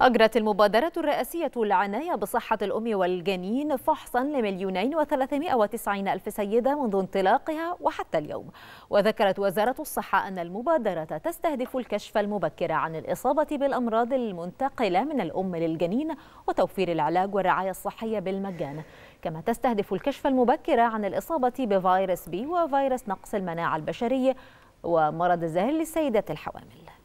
أجرت المبادرة الرئاسية للعناية بصحة الأم والجنين فحصا لمليونين وثلاثمائة وتسعين ألف سيدة منذ انطلاقها وحتى اليوم وذكرت وزارة الصحة أن المبادرة تستهدف الكشف المبكر عن الإصابة بالأمراض المنتقلة من الأم للجنين وتوفير العلاج والرعاية الصحية بالمجان كما تستهدف الكشف المبكر عن الإصابة بفيروس بي وفيروس نقص المناعة البشرية ومرض الزهر للسيدات الحوامل